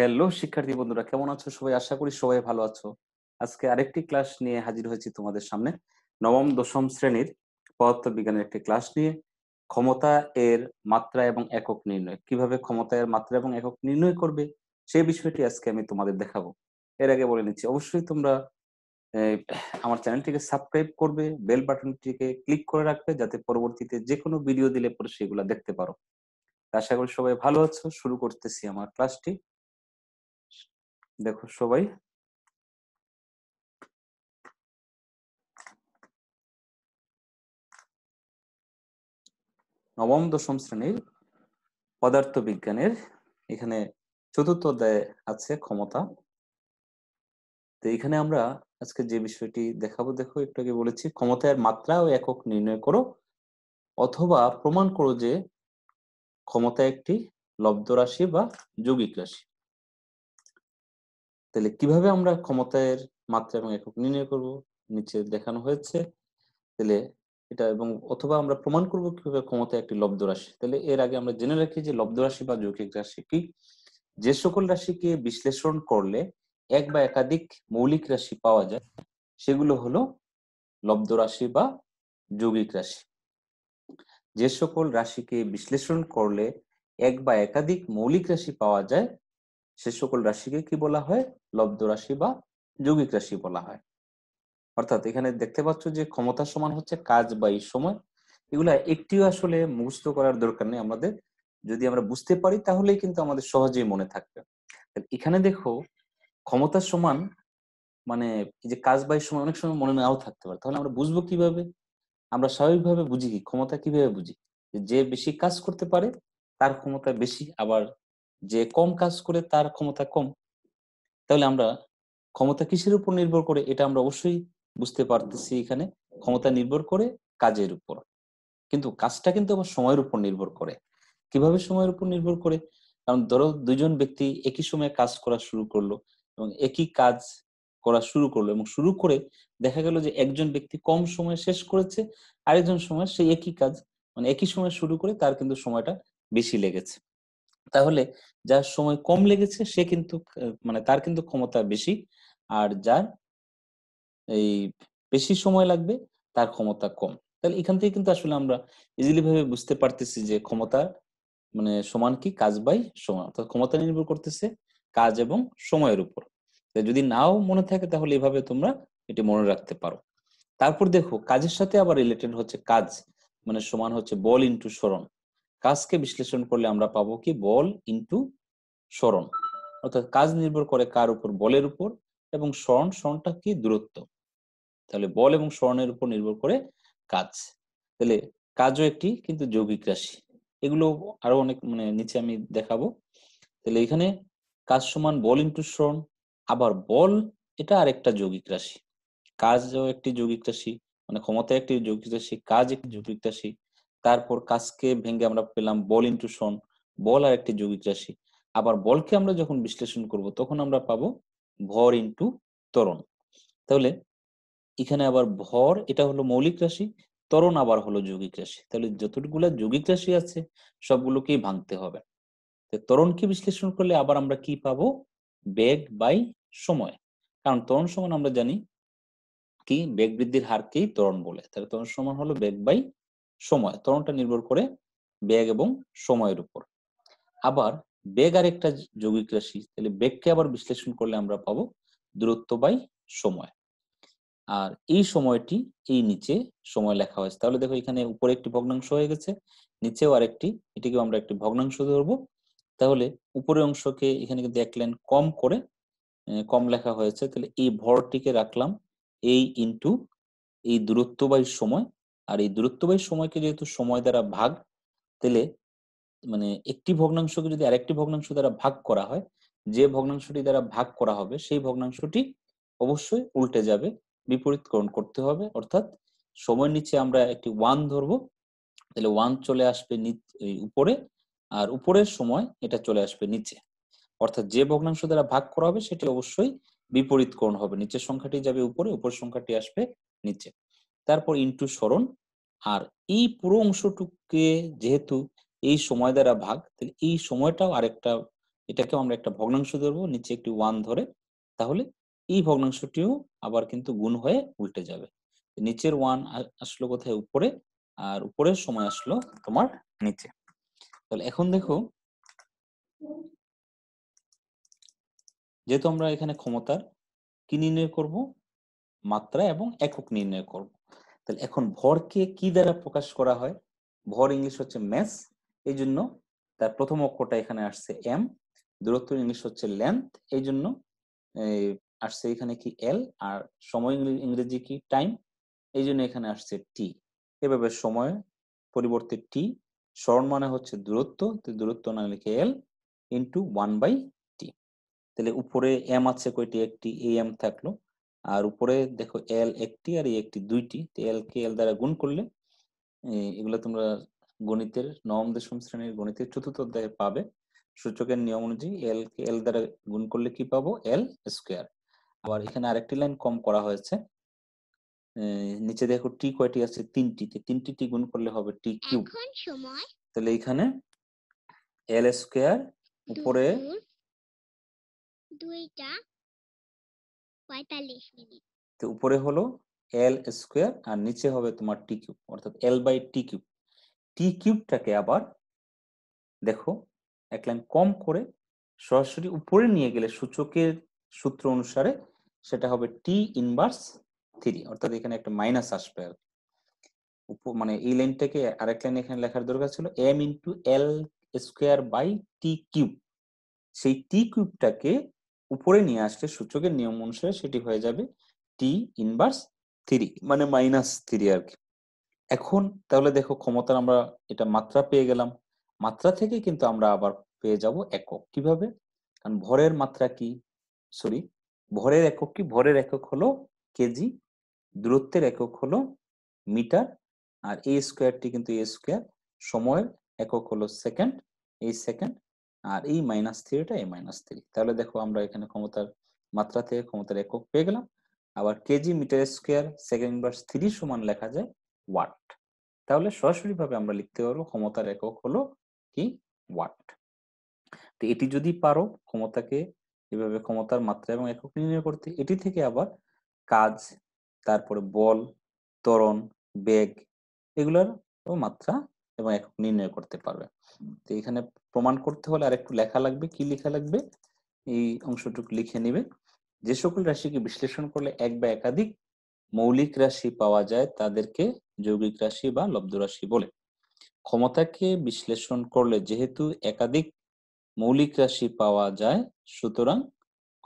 hello শিক্ষার্থী বন্ধুরা কেমন আছো সবাই আশা করি সবাই ভালো আছো আজকে আরেকটি ক্লাস নিয়ে হাজির হয়েছি তোমাদের সামনে নবম দশম শ্রেণীর পদার্থ বিজ্ঞানের একটি ক্লাস নিয়ে ক্ষমতা এর মাত্রা এবং একক নির্ণয় কিভাবে ক্ষমতা এর মাত্রা এবং একক নির্ণয় করবে সেই বিষয়টি আজকে আমি তোমাদের দেখাবো এর আগে বলে নিচ্ছি অবশ্যই তোমরা আমার চ্যানেলটিকে সাবস্ক্রাইব করবে বেল বাটনটিকে ক্লিক করে রাখবে যাতে পরবর্তীতে যে কোনো ভিডিও দিলে পরে সেগুলো দেখতে পারো আশা করি সবাই ভালো আছো শুরু করতেছি আমার ক্লাসটি দেখো সবাই নবম দশম শ্রেণীর পদার্থ বিজ্ঞানের এখানে চতুর্থ অধ্যায়ে আছে ক্ষমতা তো এখানে আমরা আজকে যে বিষয়টি দেখাবো দেখো একটু আগে বলেছি ক্ষমতার মাত্রা ও একক নির্ণয় করো অথবা প্রমাণ করো যে ক্ষমতা একটি লব্ধ রাশি বা যৌগিক রাশি তাহলে কিভাবে আমরা ক্ষমতায়ের মাত্রা এবং একক নির্ণয় করব নিচে দেখানো হয়েছে তাহলে এটা এবং অথবা আমরা প্রমাণ করব কিভাবে ক্ষমতা একটি লব্ধ রাশি তাহলে এর আগে আমরা জেনে রাখি যে লব্ধ রাশি বা যৌগিক রাশি কি যে সকল রাশিকে বিশ্লেষণ করলে এক বা একাধিক মৌলিক রাশি পাওয়া যায় সেগুলো হলো লব্ধ রাশি বা যৌগিক রাশি যে সকল রাশিকে বিশ্লেষণ করলে এক বা একাধিক মৌলিক রাশি পাওয়া যায় সে সকল রাশিকে কি বলা হয় লব্ধ রাশি বা যৌগিক রাশি বলা হয় অর্থাৎ এখানে দেখতে পাচ্ছ যে ক্ষমতা সমান হচ্ছে কাজ বা এই সময় এগুলা একটিও আসলে মুখস্ত করার দরকার নেই আমাদের যদি আমরা বুঝতে পারি তাহলেই কিন্তু আমাদের সহজেই মনে থাকবে এখানে দেখো ক্ষমতা সমান মানে যে কাজ বাই সময় অনেক সময় মনে নাও থাকতে পারে তাহলে আমরা বুঝবো কিভাবে আমরা স্বাভাবিকভাবে বুঝি কি ক্ষমতা কিভাবে বুঝি যে বেশি কাজ করতে পারে তার ক্ষমতা বেশি আবার যে কম কাজ করে তার ক্ষমতা কম তাহলে আমরা ক্ষমতা কিসের উপর নির্ভর করে এটা আমরা অবশ্যই বুঝতে পারতেছি এখানে ক্ষমতা নির্ভর করে কাজের উপর কিন্তু কাজটা কিন্তু আবার সময়ের উপর নির্ভর করে কিভাবে সময়ের উপর নির্ভর করে কারণ ধরো দুজন ব্যক্তি একই সময়ে কাজ করা শুরু করলো এবং একই কাজ করা শুরু করলো এবং শুরু করে দেখা গেল যে একজন ব্যক্তি কম সময়ে শেষ করেছে আরেকজন সময় সেই একই কাজ মানে একই সময় শুরু করে তার কিন্তু সময়টা বেশি লেগেছে তাহলে যার সময় কম লেগেছে সে কিন্তু মানে তার কিন্তু ক্ষমতা বেশি আর যার এই বেশি সময় লাগবে তার ক্ষমতা কম তাহলে এখান থেকে কিন্তু আসলে আমরা ইজিলি ভাবে বুঝতে পারতেছি যে ক্ষমতা মানে সমান কি কাজ বাই সময় অর্থাৎ ক্ষমতা নির্ভর করতেছে কাজ এবং সময়ের উপর যদি নাও মনে থাকে তাহলে এভাবে তোমরা এটি মনে রাখতে পারো তারপর দেখো কাজের সাথে আবার রিলেটেড হচ্ছে কাজ মানে সমান হচ্ছে বল ইন্টু স্মরণ কাজকে বিশ্লেষণ করলে আমরা পাবো কি বল ইন্টু স্মরণ অর্থাৎ কাজ নির্ভর করে কার উপর বলের উপর এবং স্মরণ স্মরণটা কি দূরত্ব তাহলে বল এবং স্মরণের উপর নির্ভর করে কাজ তাহলে কাজও একটি কিন্তু যৌগিক রাশি এগুলো আরো অনেক মানে নিচে আমি দেখাবো তাহলে এখানে কাজ সমান বল ইন্টু স্মরণ আবার বল এটা আরেকটা যৌগিক রাশি কাজও একটি যৌগিক রাশি মানে ক্ষমতা একটি যৌগিক রাশি কাজ একটি যৌগিক রাশি তারপর কাজকে ভেঙে আমরা পেলাম বল ইন্টুশন বল আর একটি যৌগিক রাশি আবার বলকে আমরা যখন বিশ্লেষণ করব তখন আমরা পাবো ভর ইন্টু তরণ তাহলে এখানে আবার ভর এটা হলো মৌলিক রাশি তরণ আবার হলো যৌগিক রাশি তাহলে যতটুকুলা যৌগিক রাশি আছে সবগুলোকেই ভাঙতে হবে তরণকে বিশ্লেষণ করলে আবার আমরা কি পাবো বেগ বাই সময় কারণ তরণ সমান আমরা জানি কি বেগ বৃদ্ধির হারকেই তরণ বলে তাহলে তরণ সমান হলো বেগ বাই সময় ত্বরণটা নির্ভর করে বেগ এবং সময়ের উপর আবার বেগ আর একটা যৌগিক রাশি তাহলে বেগকে আবার বিশ্লেষণ করলে আমরা পাবো দূরত্ব বাই সময় আর এই সময়টি এই নিচে সময় লেখা হয়েছে তাহলে দেখো এখানে উপরে একটি ভগ্নাংশ হয়ে গেছে নিচেও আরেকটি এটিকেও আমরা একটি ভগ্নাংশ ধরবো তাহলে উপরের অংশকে এখানে কিন্তু এক লাইন কম করে কম লেখা হয়েছে তাহলে এই ভরটিকে রাখলাম এই ইন্টু এই দূরত্ব বাই সময় আর এই দূরত্ববাহী সময়কে যেহেতু সময় দ্বারা ভাগ তেলে মানে একটি ভগ্নাংশকে যদি আরেকটি ভগ্নাংশ দ্বারা ভাগ করা হয় যে ভগ্নাংশটি দ্বারা ভাগ করা হবে সেই ভগ্নাংশটি অবশ্যই উল্টে যাবে বিপরীতকরণ করতে হবে অর্থাৎ সময়ের নিচে আমরা একটি ওয়ান ধরবো তাহলে ওয়ান চলে আসবে উপরে আর উপরের সময় এটা চলে আসবে নিচে অর্থাৎ যে ভগ্নাংশ দ্বারা ভাগ করা হবে সেটি অবশ্যই বিপরীতকরণ হবে নিচের সংখ্যাটি যাবে উপরে উপরের সংখ্যাটি আসবে নিচে তারপর ইন্টু স্মরণ আর এই পুরো অংশটুকে যেহেতু এই সময় দ্বারা ভাগ তাহলে এই সময়টাও আরেকটা এটাকেও আমরা একটা ভগ্নাংশ ধরবো নিচে একটি ওয়ান ধরে তাহলে এই ভগ্নাংশটিও আবার কিন্তু গুণ হয়ে উল্টে যাবে নিচের ওয়ান আসলো কোথায় উপরে আর উপরের সময় আসলো তোমার নিচে তাহলে এখন দেখো যেহেতু আমরা এখানে ক্ষমতার কি নির্ণয় করব মাত্রা এবং একক নির্ণয় করব তাহলে এখন ভরকে কি দ্বারা প্রকাশ করা হয় ভর ইংলিশ হচ্ছে ম্যাস এই জন্য তার প্রথম অক্ষরটা এখানে আসছে এম দূরত্ব ইংলিশ হচ্ছে লেন্থ এই জন্য আসছে এখানে কি এল আর সময় ইংরেজি কি টাইম এই জন্য এখানে আসছে টি এভাবে সময় পরিবর্তে টি স্মরণ মানে হচ্ছে দূরত্ব দূরত্ব না লিখে L into one by T তাহলে উপরে এম আছে কয়টি একটি এ এম থাকলো আর উপরে দেখো এল একটি আর একটি দুইটি এল কে এল দ্বারা গুণ করলে এগুলো তোমরা গণিতের নবম দশম শ্রেণীর গণিতের চতুর্থ অধ্যায়ে পাবে সূচকের নিয়ম অনুযায়ী এল কে এল দ্বারা গুণ করলে কি পাবো এল স্কোয়ার আবার এখানে আরেকটি লাইন কম করা হয়েছে নিচে দেখো টি কয়টি আছে তিনটিতে তিনটি টি গুণ করলে হবে টি কিউব তাহলে এখানে এল স্কোয়ার উপরে দুইটা পঁয়তাল্লিশ মিনিট তো উপরে হলো এল স্কোয়ার আর নিচে হবে তোমার টি কিউব অর্থাৎ এল বাই টি কিউব টি কিউবটাকে আবার দেখো এক লাইন কম করে সরাসরি উপরে নিয়ে গেলে সূচকের সূত্র অনুসারে সেটা হবে টি ইনভার্স থ্রি অর্থাৎ এখানে একটা মাইনাস আসবে আর মানে এই লাইনটাকে আরেক লাইন এখানে লেখার দরকার ছিল M into L square by T cube সেই টি কিউবটাকে উপরে নিয়ে আসলে সূচকের নিয়ম অনুসারে সেটি হয়ে যাবে টি ইনভার্স থ্রি মানে মাইনাস থ্রি আর কি এখন তাহলে দেখো ক্ষমতার আমরা এটা মাত্রা পেয়ে গেলাম মাত্রা থেকে কিন্তু আমরা আবার পেয়ে যাব একক কিভাবে কারণ ভরের মাত্রা কি সরি ভরের একক কি ভরের একক হলো কেজি দূরত্বের একক হলো মিটার আর এ স্কোয়ারটি কিন্তু এ স্কোয়ার সময়ের একক হলো সেকেন্ড এই সেকেন্ড আর এই মাইনাস থ্রিটা এই মাইনাস থ্রি তাহলে দেখো আমরা এখানে ক্ষমতার মাত্রা থেকে ক্ষমতার একক পেয়ে গেলাম আবার KG metre square second inverse three সমান লেখা যায় ওয়াট তাহলে সরাসরি ভাবে আমরা লিখতে পারবো ক্ষমতার একক হলো কি ওয়াট তো এটি যদি পারো ক্ষমতাকে এভাবে ক্ষমতার মাত্রা এবং একক নির্ণয় করতে এটি থেকে আবার কাজ তারপরে বল ত্বরণ বেগ এগুলোর মাত্রা এবং একক নির্ণয় করতে পারবে তো এখানে প্রমাণ করতে হলে আর একটু লেখা লাগবে কি লেখা লাগবে এই অংশটুকু লিখে নিবে যে সকল রাশিকে বিশ্লেষণ করলে এক বা একাধিক মৌলিক রাশি পাওয়া যায় তাদেরকে যৌগিক রাশি বা লব্ধ রাশি বলে ক্ষমতাকে বিশ্লেষণ করলে যেহেতু একাধিক মৌলিক রাশি পাওয়া যায় সুতরাং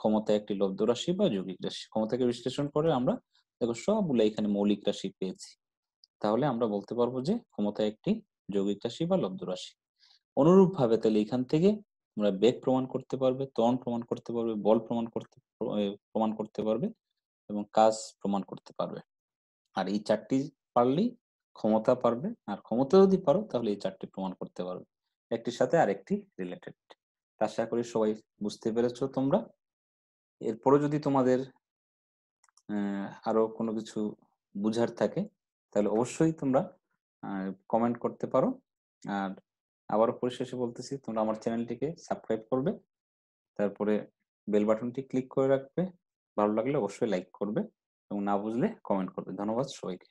ক্ষমতা একটি লব্ধ রাশি বা যৌগিক রাশি ক্ষমতাকে বিশ্লেষণ করে আমরা দেখো সবগুলো এখানে মৌলিক রাশি পেয়েছি তাহলে আমরা বলতে পারবো যে ক্ষমতা একটি যৌগিক রাশি বা লব্ধ রাশি অনুরূপভাবে তাহলে এখান থেকে তোমরা বেগ প্রমাণ করতে পারবে ত্বরণ প্রমাণ করতে পারবে বল প্রমাণ করতে প্রমাণ করতে পারবে এবং কাজ প্রমাণ করতে পারবে আর এই চারটি পারলেই ক্ষমতা পারবে আর ক্ষমতা যদি পারো তাহলে এই চারটি প্রমাণ করতে পারবে একটির সাথে আরেকটি রিলেটেড আশা করি সবাই বুঝতে পেরেছো তোমরা এরপরে যদি তোমাদের আরো কোনো কিছু বুঝার থাকে তাহলে অবশ্যই তোমরা কমেন্ট করতে পারো আর আবারও পরিশেষে বলতেছি তোমরা আমার চ্যানেলটিকে সাবস্ক্রাইব করবে তারপরে বেল বাটনটি ক্লিক করে রাখবে ভালো লাগলে অবশ্যই লাইক করবে এবং না বুঝলে কমেন্ট করবে ধন্যবাদ সবাইকে